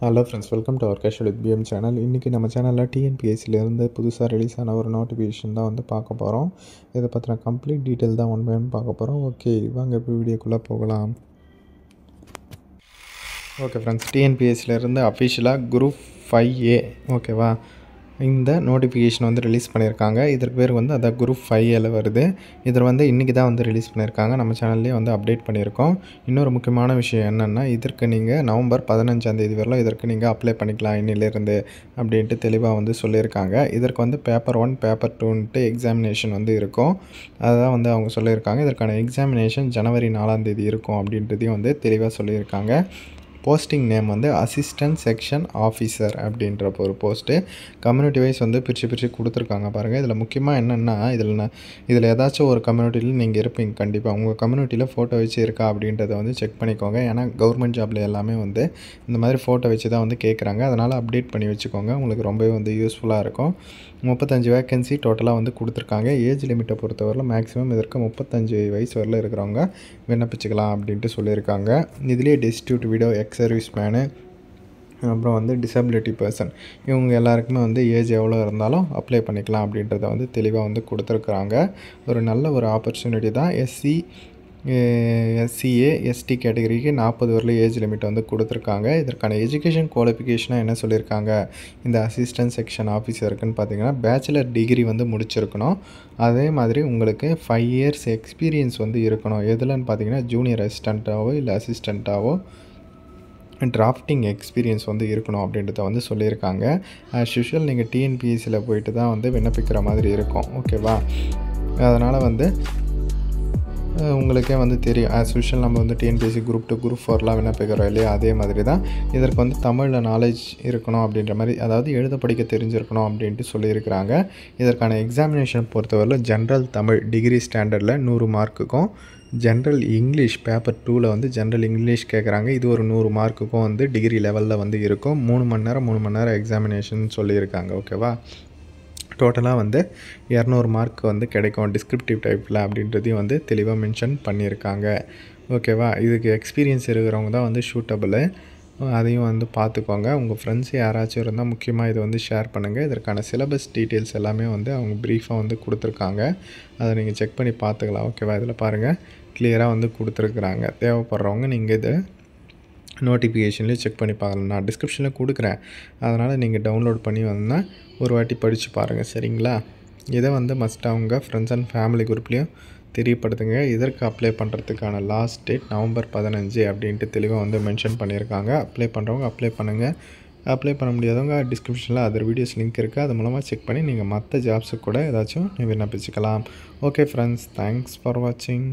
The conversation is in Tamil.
hello friends welcome to our casual with PM channel இன்றைக்கி நம்ம சேனலில் டிஎன்பிஎஸ்சிலேருந்து புதுசாக ரிலீஸ் ஆன ஒரு நோட்டிஃபிகேஷன் தான் வந்து பார்க்க போகிறோம் இதை பற்றின கம்ப்ளீட் டீட்டெயில் தான் ஒன் பை பார்க்க போகிறோம் ஓகே வாங்க இப்போ வீடியோக்குள்ளே போகலாம் ஓகே ஃப்ரெண்ட்ஸ் டிஎன்பிஎஸ்சிலேருந்து அஃபிஷியலாக குரூப் ஃபைவ் ஏ ஓகேவா இந்த நோட்டிஃபிகேஷன் வந்து ரிலீஸ் பண்ணியிருக்காங்க இதற்கு பேர் வந்து அதான் குரூப் ஃபைவ்ல வருது இதில் வந்து இன்றைக்கி தான் வந்து ரிலீஸ் பண்ணியிருக்காங்க நம்ம சேனல்லே வந்து அப்டேட் பண்ணியிருக்கோம் இன்னொரு முக்கியமான விஷயம் என்னென்னா இதற்கு நீங்கள் நவம்பர் பதினஞ்சாந்தேதி வரலாம் இதற்கு நீங்கள் அப்ளை பண்ணிக்கலாம் இன்னிலேருந்து அப்படின்ட்டு தெளிவாக வந்து சொல்லியிருக்காங்க இதற்கு வந்து பேப்பர் ஒன் பேப்பர் டூன்ட்டு எக்ஸாமினேஷன் வந்து இருக்கும் அதுதான் வந்து அவங்க சொல்லியிருக்காங்க இதற்கான எக்ஸாமினேஷன் ஜனவரி நாலாம் தேதி இருக்கும் அப்படின்றதையும் வந்து தெளிவாக சொல்லியிருக்காங்க போஸ்டிங் நேம் வந்து அசிஸ்டன்ட் செக்ஷன் ஆஃபீஸர் அப்படின்ற ஒரு போஸ்ட்டு கம்யூனிட்டி வைஸ் வந்து பிரித்து பிரித்து கொடுத்துருக்காங்க பாருங்கள் இதில் முக்கியமாக என்னென்னா இதில் இதில் ஏதாச்சும் ஒரு கம்யூனிட்டியில் நீங்கள் இருப்பீங்க கண்டிப்பாக உங்கள் கம்யூனிட்டியில் ஃபோட்டோ வச்சு இருக்கா அப்படின்றத வந்து செக் பண்ணிக்கோங்க ஏன்னா கவர்மெண்ட் ஜாபில் எல்லாமே வந்து இந்த மாதிரி ஃபோட்டோ வச்சு தான் வந்து கேட்குறாங்க அதனால் அப்டேட் பண்ணி வச்சுக்கோங்க உங்களுக்கு ரொம்பவே வந்து யூஸ்ஃபுல்லாக இருக்கும் முப்பத்தஞ்சு வேக்கன்சி டோட்டலாக வந்து கொடுத்துருக்காங்க ஏஜ் லிமிட்டை பொறுத்தவரையில் மேக்ஸிமம் இதற்கு முப்பத்தஞ்சு வயசு வரல இருக்கிறவங்க விண்ணப்பிச்சுக்கலாம் அப்படின்ட்டு சொல்லியிருக்காங்க இதிலே destitute widow ex servicemen அப்புறம் வந்து டிசபிலிட்டி பர்சன் இவங்க எல்லாருக்குமே வந்து ஏஜ் எவ்வளோ இருந்தாலும் அப்ளை பண்ணிக்கலாம் அப்படின்றத வந்து தெளிவாக வந்து கொடுத்துருக்குறாங்க ஒரு நல்ல ஒரு ஆப்பர்ச்சுனிட்டி தான் எஸ்சி எஸ்சிஏ எஸ்டி கேட்டகரிக்கு நாற்பது வரலும் ஏஜ் லிமிட் வந்து கொடுத்துருக்காங்க இதற்கான எஜுகேஷன் குவாலிஃபிகேஷனாக என்ன சொல்லியிருக்காங்க இந்த அசிஸ்டன்ட் செக்ஷன் ஆஃபீஸருக்குன்னு பார்த்தீங்கன்னா பேச்சுலர் டிகிரி வந்து முடிச்சிருக்கணும் அதே மாதிரி உங்களுக்கு ஃபைவ் இயர்ஸ் எக்ஸ்பீரியன்ஸ் வந்து இருக்கணும் எதுலன்னு பார்த்தீங்கன்னா ஜூனியர் அசிஸ்டண்ட்டாவோ இல்லை அசிஸ்டண்ட்டாவோ டிராஃப்டிங் எக்ஸ்பீரியன்ஸ் வந்து இருக்கணும் அப்படின்றத வந்து சொல்லியிருக்காங்க ஷிஷுவல் நீங்கள் டிஎன்பிஎஸ்சியில் போயிட்டு தான் வந்து விண்ணப்பிக்கிற மாதிரி இருக்கும் ஓகேவா அதனால் வந்து உங்களுக்கே வந்து தெரியும் ஆஸ் யூஷுவல் நம்ம வந்து டிஎன்பிஎஸ்சி குரூப் டூ குரூப் ஃபோர்லாம் விண்ணப்பிக்கிறோம் இல்லையா அதே மாதிரி தான் இதற்கு வந்து தமிழில் நாலேஜ் இருக்கணும் அப்படின்ற மாதிரி அதாவது எழுத படிக்க தெரிஞ்சிருக்கணும் அப்படின்ட்டு சொல்லியிருக்கிறாங்க இதற்கான எக்ஸாமினேஷன் பொறுத்தவரையில் ஜென்ரல் தமிழ் டிகிரி ஸ்டாண்டர்டில் நூறு மார்க்குக்கும் ஜென்ரல் இங்கிலீஷ் பேப்பர் டூவில் வந்து ஜென்ரல் இங்கிலீஷ் கேட்குறாங்க இது ஒரு நூறு மார்க்குக்கும் வந்து டிகிரி லெவலில் வந்து இருக்கும் மூணு மணி நேரம் மூணு மணி நேரம் எக்ஸாமினேஷன் சொல்லியிருக்காங்க ஓகேவா டோட்டலாக வந்து இரநூறு மார்க் வந்து கிடைக்கும் டிஸ்கிரிப்டிவ் டைப்பில் அப்படின்றதையும் வந்து தெளிவாக மென்ஷன் பண்ணியிருக்காங்க ஓகேவா இதுக்கு எக்ஸ்பீரியன்ஸ் இருக்கிறவங்க தான் வந்து ஷூட்டபுளு அதையும் வந்து பார்த்துக்கோங்க உங்கள் ஃப்ரெண்ட்ஸ் யாராச்சும் இருந்தால் முக்கியமாக இதை வந்து ஷேர் பண்ணுங்கள் இதற்கான சிலபஸ் டீட்டெயில்ஸ் எல்லாமே வந்து அவங்க ப்ரீஃபாக வந்து கொடுத்துருக்காங்க அதை நீங்கள் செக் பண்ணி பார்த்துக்கலாம் ஓகேவா இதில் பாருங்கள் கிளியராக வந்து கொடுத்துருக்குறாங்க தேவைப்படுறவங்க நீங்கள் இதை நோட்டிஃபிகேஷன்லேயே செக் பண்ணி பார்க்கலாம் நான் டிஸ்கிரிப்ஷனில் கொடுக்குறேன் அதனால் நீங்கள் டவுன்லோட் பண்ணி வந்தால் ஒரு வாட்டி படித்து பாருங்கள் சரிங்களா இதை வந்து மஸ்ட்டாக அவங்க ஃப்ரெண்ட்ஸ் அண்ட் ஃபேமிலி குரூப்லேயும் தெரியப்படுத்துங்க இதற்கு அப்ளை பண்ணுறதுக்கான லாஸ்ட் டேட் நவம்பர் பதினஞ்சு அப்படின்ட்டு தெளிவாக வந்து மென்ஷன் பண்ணியிருக்காங்க அப்ளை பண்ணுறவங்க அப்ளை பண்ணுங்கள் அப்ளை பண்ண முடியாதவங்க டிஸ்கிரிப்ஷனில் அதர் வீடியோஸ் லிங்க் இருக்குது அது மூலமாக செக் பண்ணி நீங்கள் மற்ற ஜாப்ஸுக்கு கூட ஏதாச்சும் விண்ணப்பிச்சுக்கலாம் ஓகே ஃப்ரெண்ட்ஸ் தேங்க்ஸ் ஃபார் வாட்சிங்